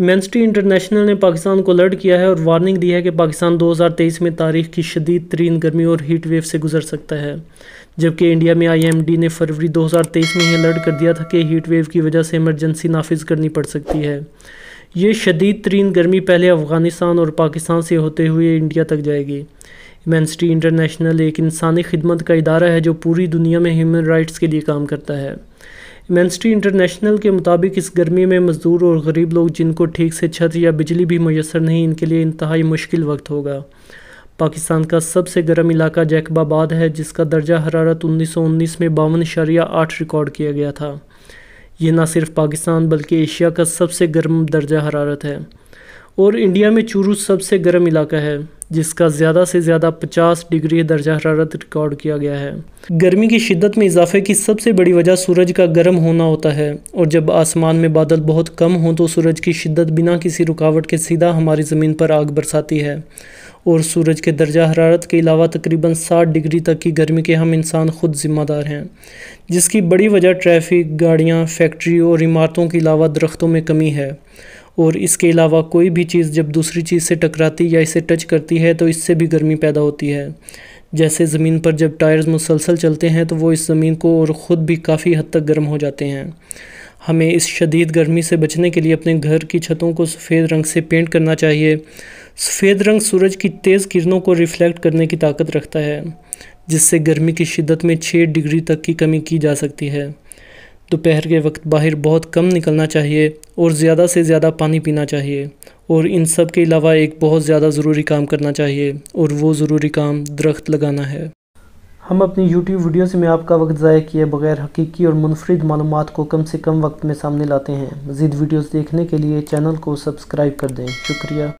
इमेंसटी international ने पाकिस्तान को alert किया है और वार्निंग दी है कि पाकिस्तान 2023 में तारीख की शदीद तरीन गर्मी और हीट वेव से गुजर सकता है जबकि इंडिया में आईएमडी ने फरवरी 2023 में ही अलर्ट कर दिया था कि हीट वेव की वजह से इमरजेंसी नाफिज करनी पड़ सकती है ये शदीद तरीन गर्मी पहले अफ़गानिस्तान और पाकिस्तान से होते हुए इंडिया तक जाएगी इमेंसटी इंटरनेशनल एक इंसानी खिदमत का इदारा है जो पूरी दुनिया में ह्यूमन राइट्स के लिए काम करता है मैंस्ट्री इंटरनेशनल के मुताबिक इस गर्मी में मज़दूर और गरीब लोग जिनको ठीक से छत या बिजली भी मैसर नहीं इनके लिए इंतहाई मुश्किल वक्त होगा पाकिस्तान का सबसे गर्म इलाका जैकबाबाद है जिसका दर्जा हरारत 1919 में बावन शरिया आठ रिकॉर्ड किया गया था यह ना सिर्फ पाकिस्तान बल्कि एशिया का सबसे गर्म दर्जा हरारत है और इंडिया में चूरू सबसे गर्म इलाका है जिसका ज़्यादा से ज़्यादा 50 डिग्री दर्जा हरारत रिकॉर्ड किया गया है गर्मी की शिद्दत में इजाफे की सबसे बड़ी वजह सूरज का गर्म होना होता है और जब आसमान में बादल बहुत कम हों तो सूरज की शिद्दत बिना किसी रुकावट के सीधा हमारी ज़मीन पर आग बरसाती है और सूरज के दर्जा हरारत के अलावा तकरीबन 60 डिग्री तक की गर्मी के हम इंसान खुद ज़िम्मेदार हैं जिसकी बड़ी वजह ट्रैफिक गाड़ियाँ फैक्ट्री और इमारतों के अलावा दरख्तों में कमी है और इसके अलावा कोई भी चीज़ जब दूसरी चीज़ से टकराती या इसे टच करती है तो इससे भी गर्मी पैदा होती है जैसे ज़मीन पर जब टायर्स मुसलसल चलते हैं तो वो इस ज़मीन को और ख़ुद भी काफ़ी हद तक गर्म हो जाते हैं हमें इस शदीद गर्मी से बचने के लिए अपने घर की छतों को सफ़ेद रंग से पेंट करना चाहिए सफ़ेद रंग सूरज की तेज़ किरणों को रिफ़्लेक्ट करने की ताकत रखता है जिससे गर्मी की शिद्दत में छः डिग्री तक की कमी की जा सकती है दोपहर के वक्त बाहर बहुत कम निकलना चाहिए और ज़्यादा से ज़्यादा पानी पीना चाहिए और इन सब के अलावा एक बहुत ज़्यादा ज़रूरी काम करना चाहिए और वो ज़रूरी काम दरख्त लगाना है हम अपनी यूट्यूब वीडियोस में आपका वक्त ज़ाय किए बगैर हकीकी और मुनफरद मालूम को कम से कम वक्त में सामने लाते हैं मज़ीद वीडियोस देखने के लिए चैनल को सब्सक्राइब कर दें शुक्रिया